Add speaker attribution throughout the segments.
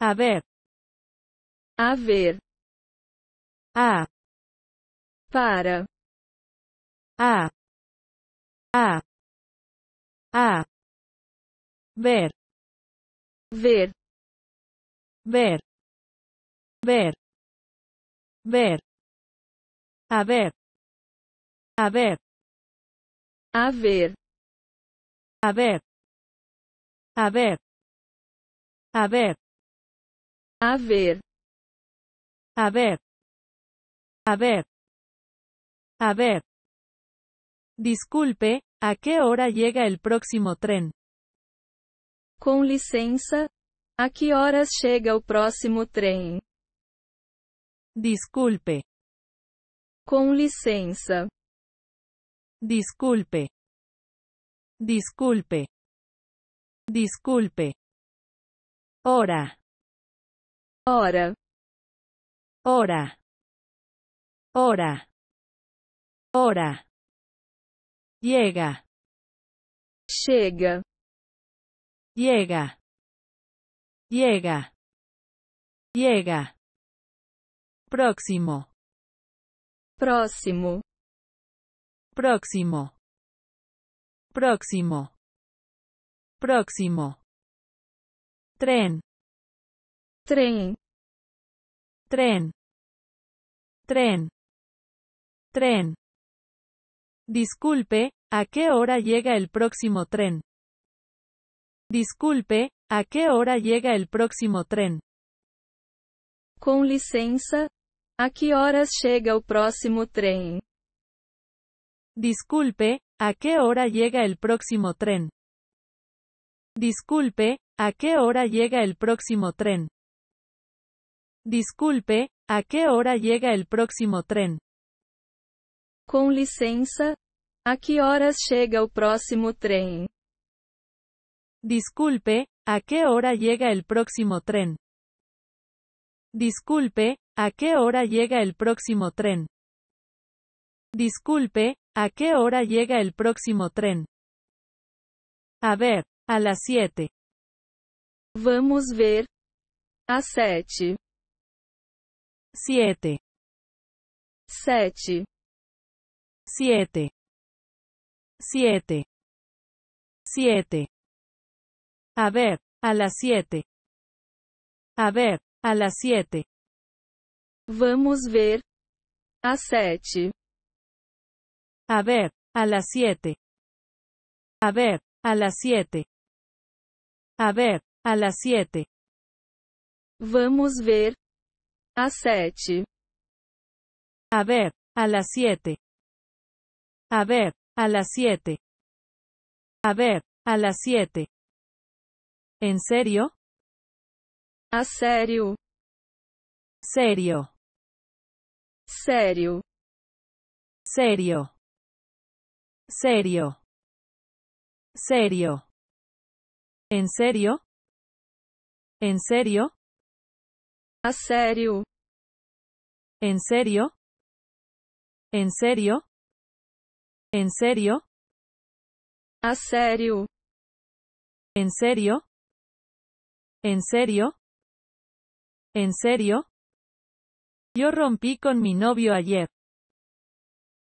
Speaker 1: A ver. A ver. A. Para. A. A. A. Ver. Ver. Ver. Ver. Ver. A ver. A ver. A ver. A ver. A ver. A ver. A ver. A ver. A ver. A ver. Disculpe, ¿a qué hora llega el próximo tren? Con licencia, a qué horas llega el próximo tren? Disculpe. Con licencia. Disculpe. Disculpe. Disculpe. Hora hora, hora, hora, hora, llega, llega, llega, llega, llega, próximo, próximo, próximo, próximo, próximo, tren, tren tren tren tren disculpe a qué hora llega el próximo tren disculpe a qué hora llega el próximo tren Con licencia, a qué horas llega el próximo tren Disculpe, ¿a qué hora llega el próximo tren? Disculpe, ¿a qué hora llega el próximo tren? Disculpe, ¿a qué hora llega el próximo tren? Con licencia, a qué horas llega el próximo tren? Disculpe, ¿a qué hora llega el próximo tren? Disculpe, ¿a qué hora llega el próximo tren? Disculpe, ¿a qué hora llega el próximo tren? A ver, a las 7. Vamos ver. A 7. Siete. Sete. Siete. Siete. Siete. A ver, a las siete. A ver, a las siete. Vamos ver. A sete. A ver, a las siete. A ver, a las siete. A ver, a las siete. Vamos ver. A sete. A ver, a las siete. A ver, a las siete. A ver, a las siete. ¿En serio? A serio? Serio. Serio. Serio. Serio. Serio. ¿En serio? ¿En serio? A sério? En serio? En serio? En serio? A sério? En serio? En serio? En serio? Eu rompi com mi novio ayer.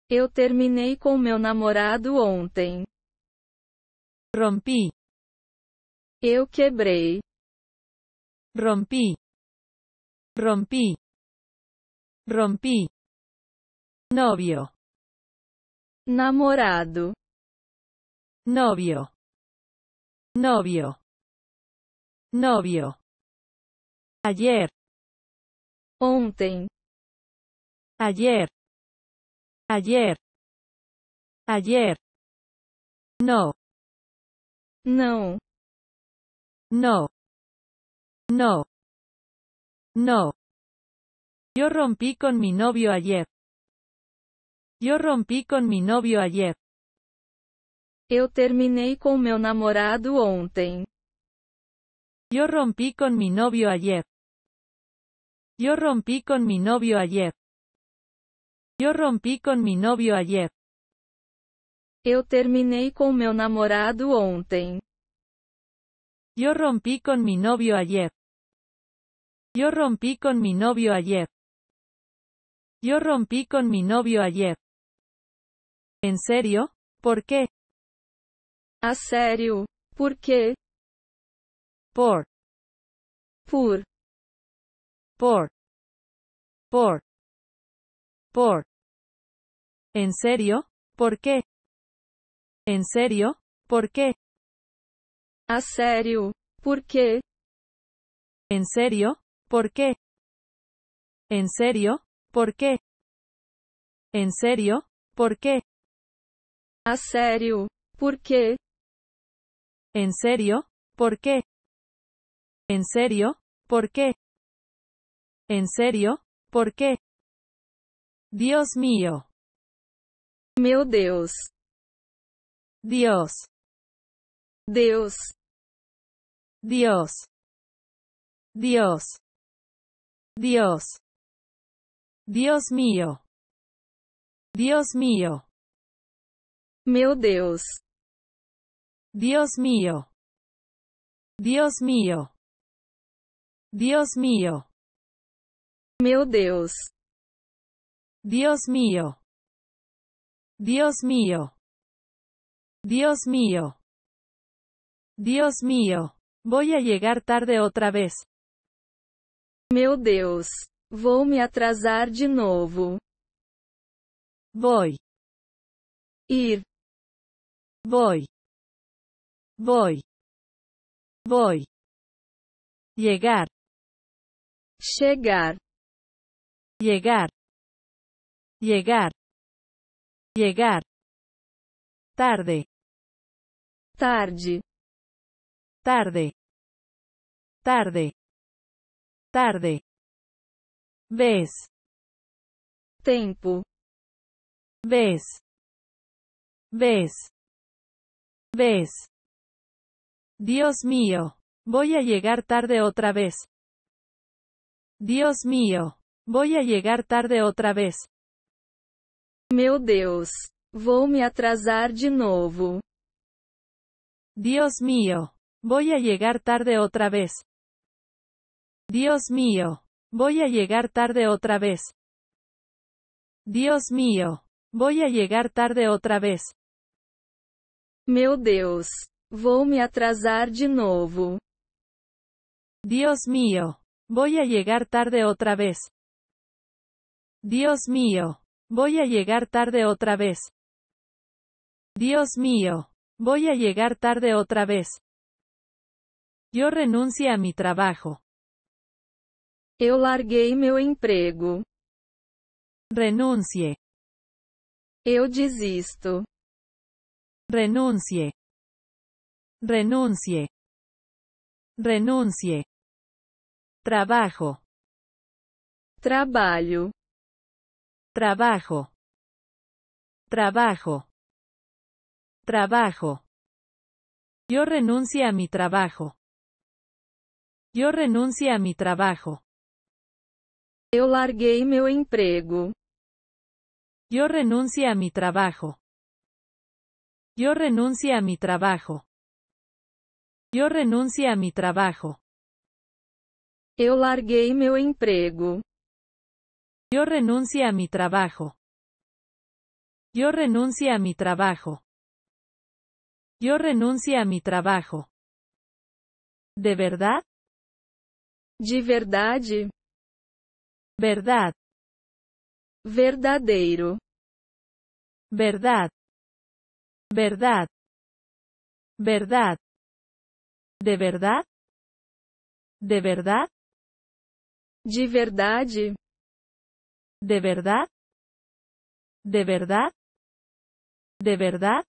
Speaker 1: Eu terminei com meu namorado ontem. Rompi. Eu quebrei. Rompi. Rompí. Rompí. Novio. Namorado. Novio. Novio. Novio. Ayer. Ontem. Ayer. Ayer. Ayer. No. No. No. No. No. Yo rompí con mi novio ayer. Yo rompí con mi novio ayer. Eu terminei con meu namorado ontem. Yo rompí con mi novio ayer. Yo rompí con mi novio ayer. Yo rompí con mi novio ayer. Eu terminei com meu namorado ontem. Yo rompí con mi novio ayer. Yo rompí con mi novio ayer. Yo rompí con mi novio ayer. ¿En serio? ¿Por qué? A serio? ¿Por qué? Por. Por. Por. Por. Por. ¿En serio? ¿Por qué? ¿En serio? ¿Por qué? A serio? ¿Por qué? ¿En serio? ¿Por qué? ¿En serio? ¿Por qué? ¿En serio? ¿Por qué? A serio? ¿Por qué? ¿En serio? ¿Por qué? ¿En serio? ¿Por qué? ¿En serio? ¿Por qué? Dios mío. Meu Dios. Dios. Dios. Dios. Dios. Dios. Dios mío. Dios mío. Meu dios Dios mío. Dios mío. Dios mío. Meu Deus. Dios mío. Dios mío. Dios mío. Dios mío. Voy a llegar tarde otra vez. Meu Deus! Vou me atrasar de novo. Voy. Ir. Voy. Voy. Voy. Llegar. Chegar. Llegar. Llegar. Llegar. Tarde. Tarde. Tarde. Tarde. tarde. ves, Tempo. ves, ves, ves, Dios mío. Voy a llegar tarde otra vez. Dios mío. Voy a llegar tarde otra vez. Meu Deus. Vou me atrasar de novo. Dios mío. Voy a llegar tarde otra vez. Dios mío. Voy a llegar tarde otra vez. Dios mío. Voy a llegar tarde otra vez. Meu Deus. Vou me atrasar de novo. Dios mío. Voy a llegar tarde otra vez. Dios mío. Voy a llegar tarde otra vez. Dios mío. Voy a llegar tarde otra vez. Yo renuncio a mi trabajo. Eu larguei meu emprego. Renuncie. Eu desisto. Renuncie. Renuncie. Renuncie. Trabajo. Trabajo. Trabajo. Trabajo. Trabajo. Yo renuncie a mi trabajo. Yo renuncie a mi trabajo. Eu larguei meu emprego. Yo renuncio a mi trabajo. Yo renuncio a mi trabajo. Yo renuncio a mi trabajo. Eu larguei meu emprego. Yo renuncio a mi trabajo. Yo renuncio a mi trabajo. Yo renuncio a mi trabajo. ¿De verdad? De verdad? Verdad. Verdadeiro. Verdad. Verdad. Verdad. De verdad. De verdad. De verdad, De verdad. De verdad. De verdad.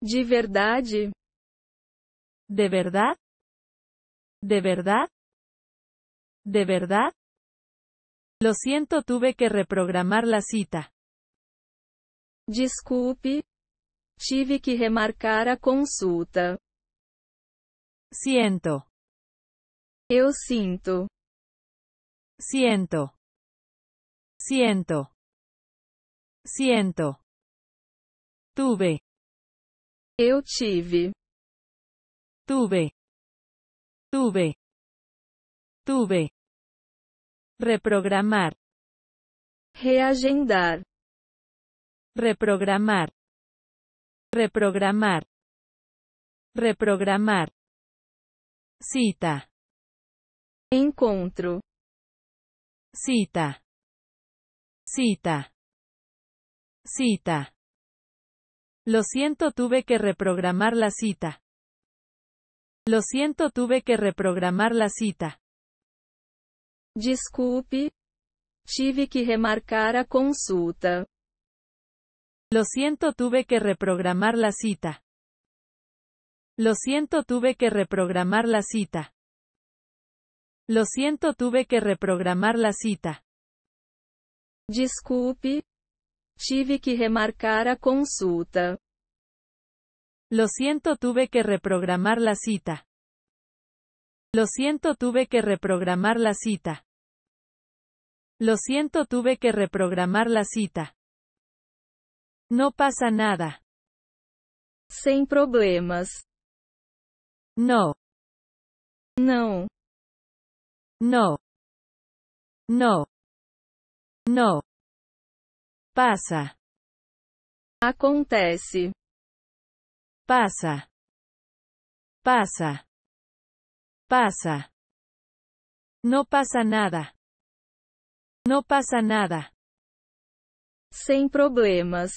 Speaker 1: De De verdad. De verdad. De verdad. Lo siento, tuve que reprogramar la cita. Disculpe. Tive que remarcar a consulta. Siento. Eu sinto. Siento. Siento. Siento. Tuve. Eu tive. Tuve. Tuve. Tuve reprogramar, reagendar, reprogramar, reprogramar, reprogramar, cita, encontro, cita, cita, cita. Lo siento, tuve que reprogramar la cita. Lo siento, tuve que reprogramar la cita. Disculpe, tuve que remarcar a consulta. Lo siento, tuve que reprogramar la cita. Lo siento, tuve que reprogramar la cita. Lo siento, tuve que reprogramar la cita. Disculpe, Tive que remarcar a consulta. Lo siento, tuve que reprogramar la cita. Lo siento, tuve que reprogramar la cita. Lo siento, tuve que reprogramar la cita. No pasa nada. Sin problemas. No. No. No. No. No. Pasa. Acontece. Pasa. Pasa. Pasa. No pasa nada. No pasa nada. Sin problemas.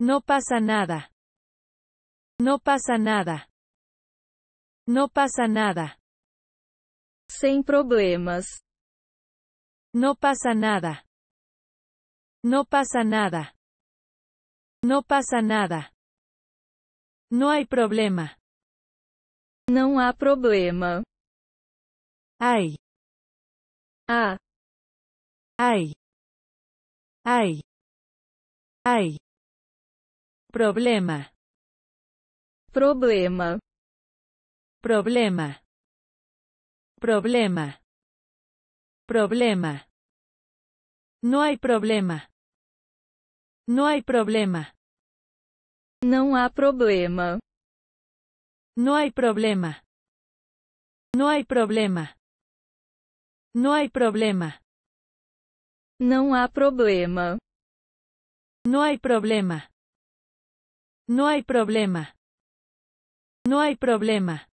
Speaker 1: No pasa nada. No pasa nada. No pasa nada. Sin problemas. No pasa nada. No pasa nada. No pasa nada. No hay problema. No há problema. Hay. Ah. Hay. Hay. Hay. Problema. Problema. Problema. Problema. Problema. No hay problema. No hay problema. No hay problema. No hay problema. No hay problema. No hay problema. No hay problema. No hay problema. No hay problema. No hay problema.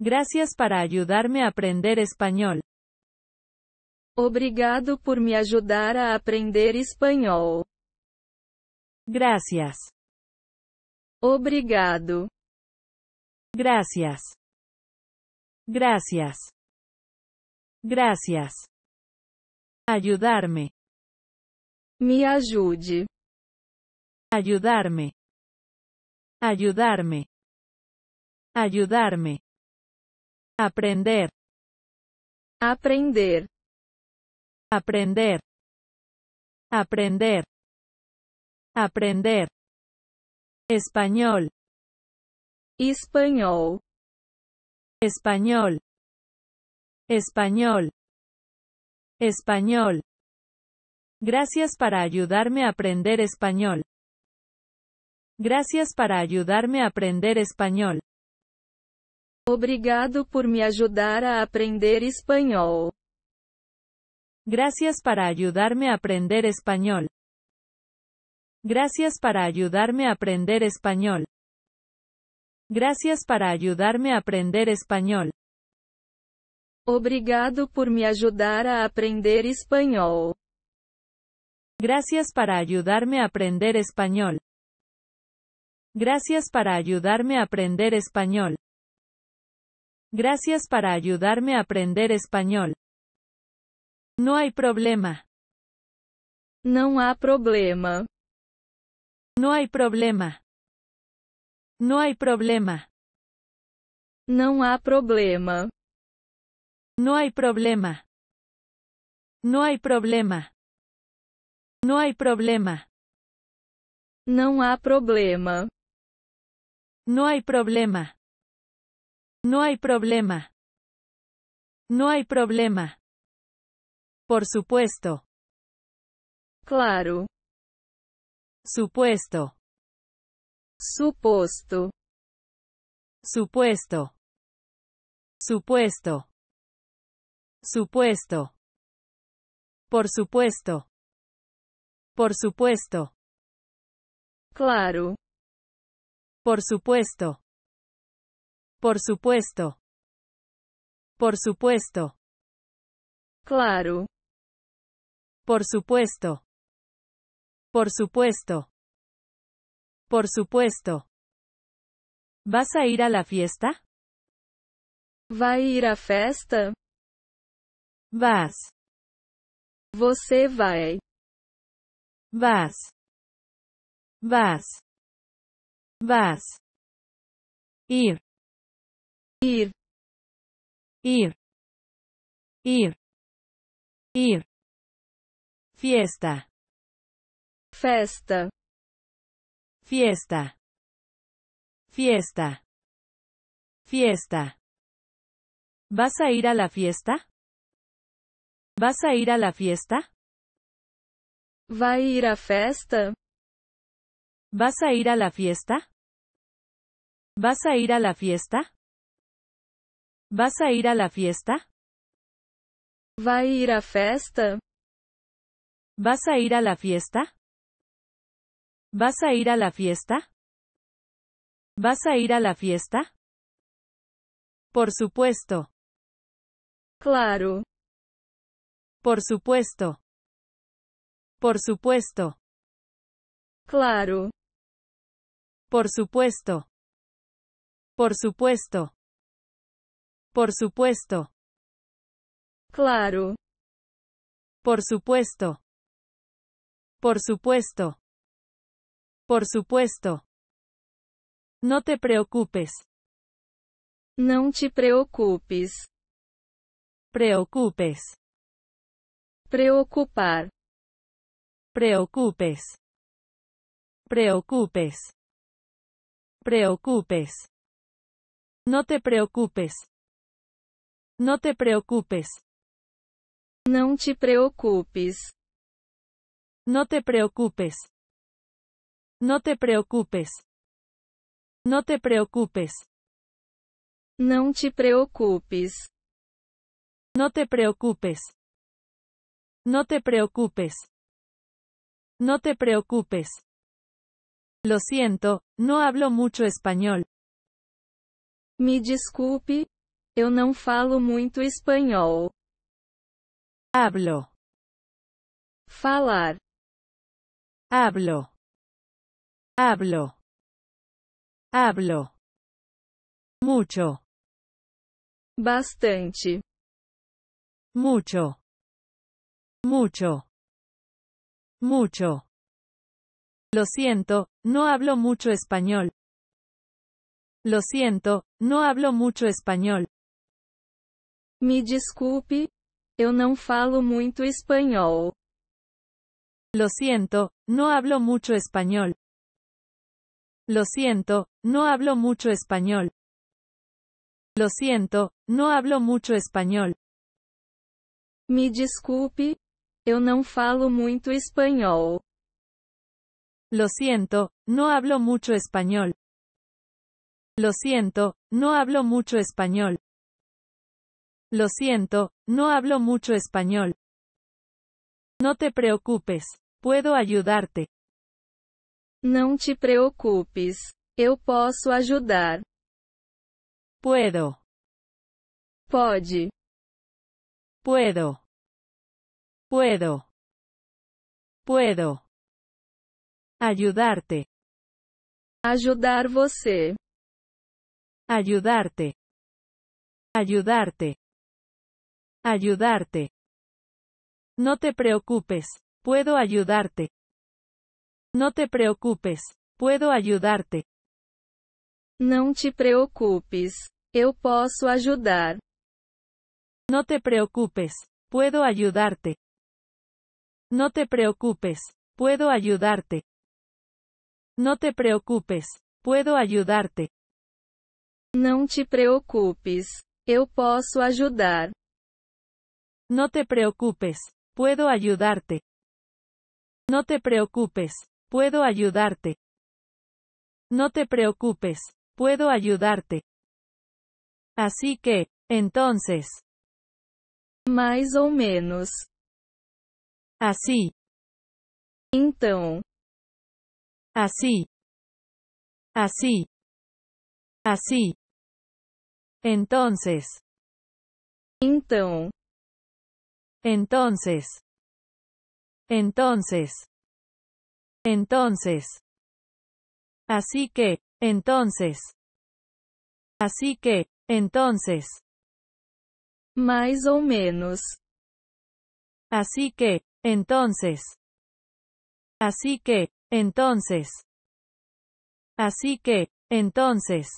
Speaker 1: Gracias para ayudarme a aprender español. Obrigado por me ayudar a aprender español. Gracias. Obrigado. Gracias. Gracias. Gracias. Ayudarme. Me ayude Ayudarme. Ayudarme. Ayudarme. Aprender. Aprender. Aprender. Aprender. Aprender. Español. Español. Español. Español. Español. Gracias para ayudarme a aprender español. Gracias para ayudarme a aprender español. Obrigado por me ayudar a aprender español. Gracias para ayudarme a aprender español. Gracias para ayudarme a aprender español. Gracias para ayudarme a aprender español. Obrigado por me ayudar a aprender español. Gracias para ayudarme a aprender español. Gracias para ayudarme a aprender español. Gracias para ayudarme a aprender español. No hay problema. No hay problema. No hay problema. No hay problema. No hay problema. No hay problema. No hay problema. No hay problema. No hay problema. No hay problema. No hay problema. No hay problema. Por supuesto. Claro. Supuesto. Supuesto. Supuesto. Supuesto. Supuesto. Por supuesto. Por supuesto. Claro. Por supuesto. Por supuesto. Por supuesto. Claro. Por supuesto. Por supuesto. Por supuesto. ¿Vas a ir a la fiesta? ¿Va a ir a festa? Vas. Você vai. Vas. Vas. Vas. Ir. Ir. Ir. Ir. Ir. Fiesta. Festa. Fiesta. Fiesta. Fiesta. ¿Vas a ir a la fiesta? ¿Vas a ir a la fiesta? a ir a fiesta. ¿Vas a ir a la fiesta? ¿Vas a ir a la fiesta? ¿Vas a ir a la fiesta? Va a ir a festa? ¿Vas a ir a la fiesta? ¿Vas a ir a la fiesta? ¿Vas a ir a la fiesta? Por supuesto. Claro. Por supuesto. Por supuesto. Claro. Por supuesto. Por supuesto. Por supuesto. Claro. Por supuesto. Por supuesto. Por supuesto. No te preocupes. No te preocupes. Preocupes. Preocupar. Preocupes. Preocupes. Preocupes. No te preocupes. No te preocupes. no te preocupes. No te preocupes. No te preocupes. No te preocupes. no te preocupes. No te preocupes. No te preocupes. No te preocupes. Lo siento, no hablo mucho español. Me disculpe, eu no falo muito espanhol. Hablo. Falar. Hablo. Hablo. Hablo. Mucho. Bastante. Mucho. Mucho. Mucho. Lo siento, no hablo mucho español. Lo siento, no hablo mucho español. Mi desculpe, eu não falo muito espanhol. Lo siento, no hablo mucho español. Lo siento, no hablo mucho español. Lo siento, no hablo mucho español. Mi disculpe. Eu não falo muito espanhol. Lo siento, no hablo mucho español. Lo siento, no hablo mucho español. Lo siento, no hablo mucho español. No te preocupes, puedo ayudarte. Não te preocupes, eu posso ajudar. Puedo. Pode. Puedo. Puedo. Puedo. Ayudarte. Ayudar, você. Ayudarte. Ayudarte. Ayudarte. No te preocupes, puedo ayudarte. No te preocupes, puedo ayudarte. No te preocupes, eu posso ajudar. No te preocupes, puedo ayudarte. No te preocupes, puedo ayudarte. No te preocupes, puedo ayudarte. No te preocupes, eu posso ajudar. No te preocupes, puedo ayudarte. No te preocupes, puedo ayudarte. No te preocupes, puedo ayudarte. Así que, entonces. Más o menos. Assim. Então. Assim. Assim. Assim. Entonces. Então. Entonces. Entonces. Entonces. Así que, entonces. Así que, entonces. Mais ou menos. Así que, Entonces. Así que, entonces. Así que, entonces.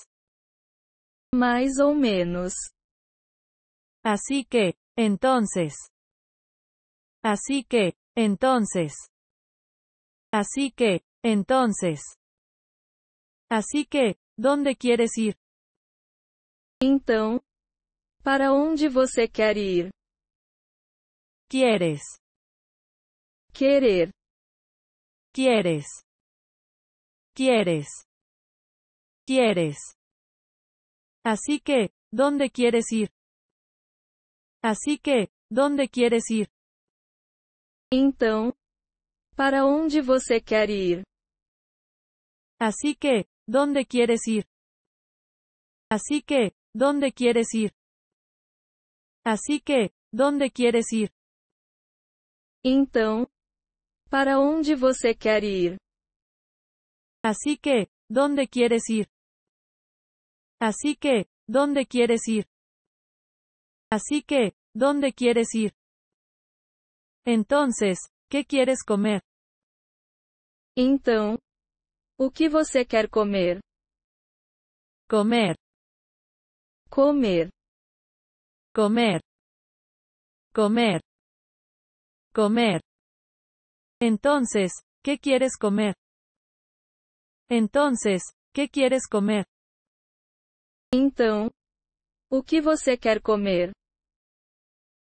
Speaker 1: más o menos. Así que, entonces. Así que, entonces. Así que, entonces. Así que, ¿dónde quieres ir? Então, para dónde você quer ir? Quieres. Querer. Quieres. Quieres. Quieres. Así que, ¿dónde quieres ir? Así que, ¿dónde quieres ir? Então, para onde você quer ir? Así que, ¿dónde quieres ir? Así que, ¿dónde quieres ir? Así que, ¿dónde quieres ir? Então, Para onde você quer ir? Así que, ¿dónde quieres ir? Así que, ¿dónde quieres ir? Así que, ¿dónde quieres ir? Entonces, ¿qué quieres comer? Então, o que você quer comer? Comer. Comer. Comer. Comer. Comer. Entonces, ¿qué quieres comer? Entonces, ¿qué quieres comer? Então, o que você comer?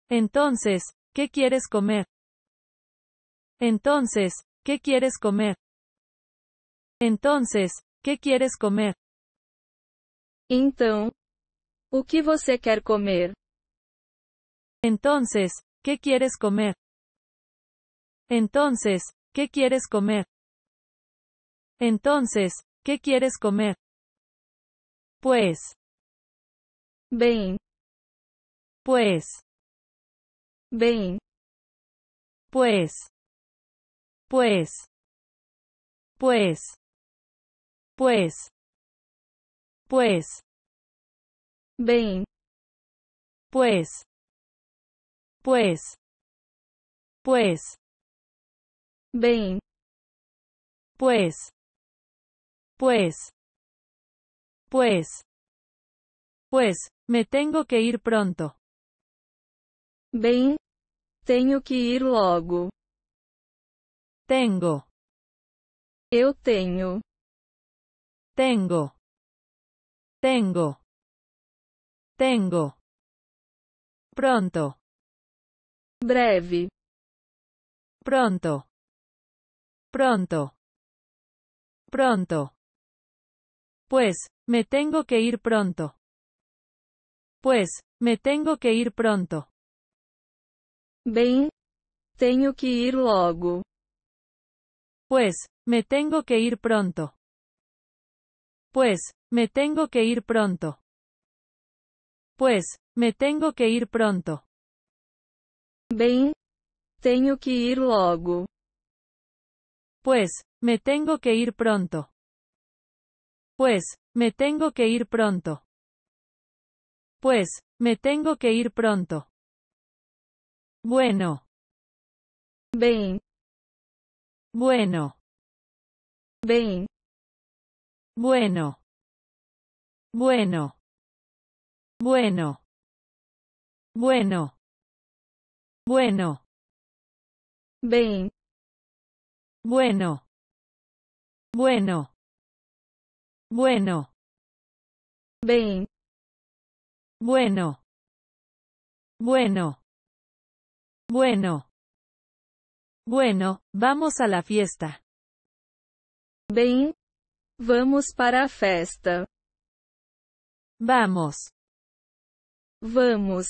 Speaker 1: Entonces, ¿qué quieres comer? Entonces, ¿qué quieres comer? Entonces, ¿qué quieres comer? Então, o que você quer comer? Entonces, ¿qué quieres comer? Entonces, ¿qué quieres comer? Entonces, ¿qué quieres comer? Pues. vein. Pues. vein. Pues. Pues. Pues. Pues. Pues. vein. Pues. Pues. Pues. Bien, Pues. Pues. Pues. Pues, me tengo que ir pronto. Bien, tengo que ir logo. Tengo. Eu tenho. Tengo. Tengo. Tengo. Pronto. Breve. Pronto. Pronto. Pronto. Pues, me tengo que ir pronto. Pues, me tengo que ir pronto. Bien, tengo que ir luego. Pues, me tengo que ir pronto. Pues, me tengo que ir pronto. Pues, me tengo que ir pronto. Bien, tengo que ir logo. Pues, me tengo que ir pronto. Pues, me tengo que ir pronto. Pues, me tengo que ir pronto. Bueno. Ven. Bueno. Ven. Bueno. Bueno. Bueno. Bueno. Bueno. Bueno. Bueno. Bueno. bien, Bueno. Bueno. Bueno. Bueno, vamos a la fiesta. Bien, Vamos para fiesta. Vamos. Vamos.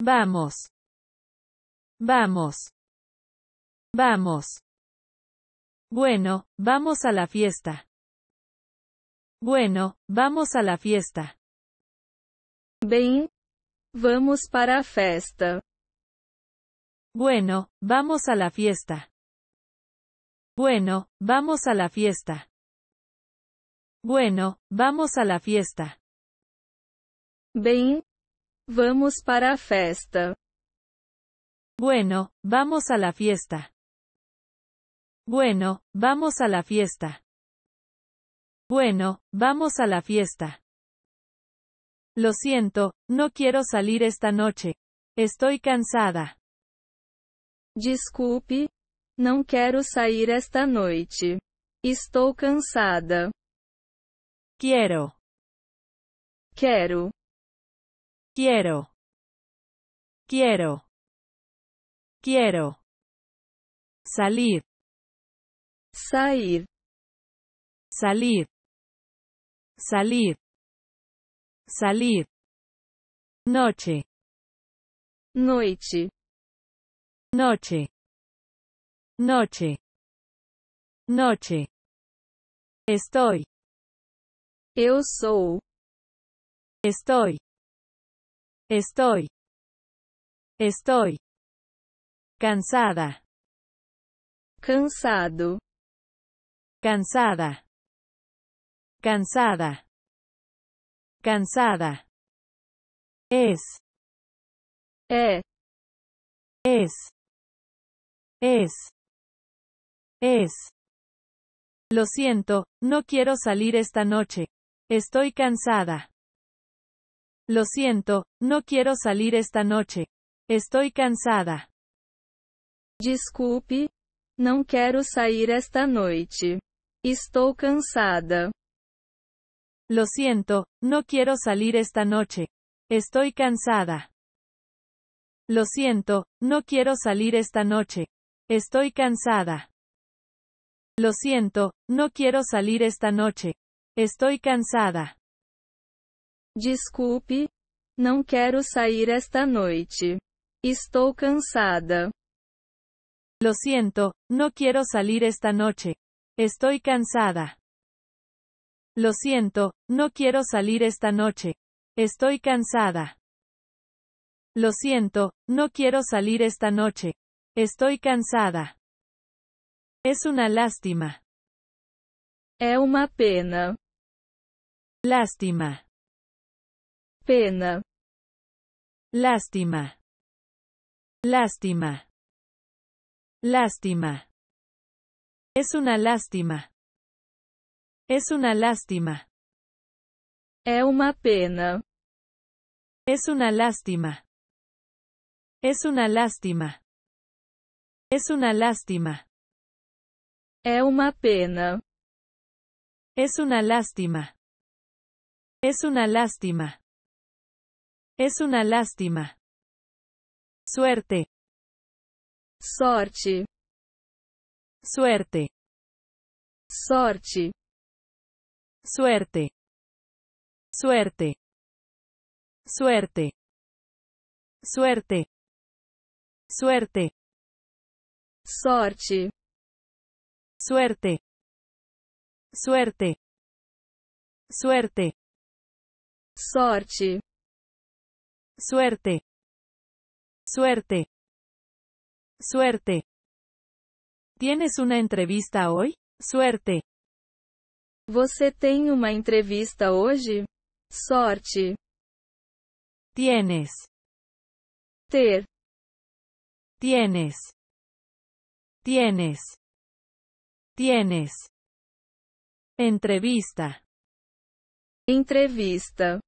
Speaker 1: Vamos. Vamos. Vamos. Bueno, vamos a la fiesta. Bueno, vamos a la fiesta. Bem, vamos para a festa. Bueno, vamos a la fiesta. Bueno, vamos a la fiesta. Bueno, vamos a la fiesta. Bem, vamos para a festa. Bueno, vamos a la fiesta. Bueno, vamos a la fiesta. Bueno, vamos a la fiesta. Lo siento, no quiero salir esta noche. Estoy cansada. disculpe no quiero salir esta noche. estoy cansada. Quiero. quiero Quiero. Quiero. Quiero. Salir sair, salir, salir, salir, noche, Noche. noche, noche, noche, estoy, eu sou, estoy, estoy, estoy, cansada, cansado cansada, cansada, cansada. Es, eh es, es, es. Lo siento, no quiero salir esta noche. Estoy cansada. Lo siento, no quiero salir esta noche. Estoy cansada. Disculpe, no quiero salir esta noche. Estoy cansada. Lo siento, no quiero salir esta noche. Estoy cansada. Lo siento, no quiero salir esta noche. Estoy cansada. Lo siento, no quiero salir esta noche. Estoy cansada. Disculpe... no quiero salir esta noche. Estoy cansada. Lo siento, no quiero salir esta noche. Estoy cansada. Lo siento, no quiero salir esta noche. Estoy cansada. Lo siento, no quiero salir esta noche. Estoy cansada. Es una lástima. es una pena. Lástima. Pena. Lástima. Lástima. Lástima. Es una lástima. Es una lástima. Es una pena. Es una lástima. Es una lástima. Es una lástima. Es una pena. Es una lástima. Es una lástima. Es una lástima. Suerte. Sorte. Suerte. Sorte. Suerte. Suerte. Suerte. Suerte. Suerte. Sorte. Suerte. Suerte. Suerte. Sorte. Suerte. Suerte. Suerte. ¿Tienes una entrevista hoy? Suerte. Você tem una entrevista hoy? Sorte. Tienes. Ter. Tienes. Tienes. Tienes. Entrevista. Entrevista.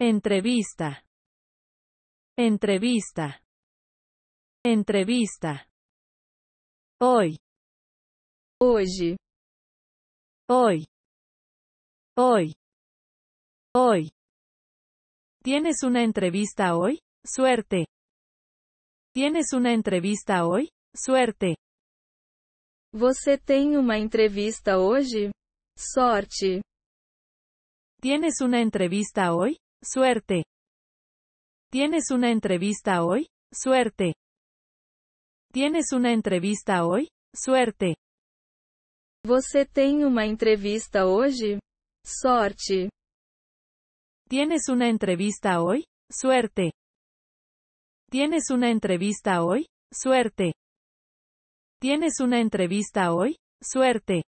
Speaker 1: Entrevista. Entrevista. Entrevista. Hoy. hoy Hoy. Hoy. Hoy. ¿Tienes una entrevista hoy? Suerte. ¿Tienes una entrevista hoy? Suerte. Você tem uma entrevista hoje? Sorte. ¿Tienes una entrevista hoy? Suerte. ¿Tienes una entrevista hoy? Suerte. ¿Tienes una entrevista hoy? Suerte. Você tem uma entrevista hoje? Sorte. ¿Tienes una entrevista hoy? Suerte. ¿Tienes una entrevista hoy? Suerte. ¿Tienes una entrevista hoy? Suerte.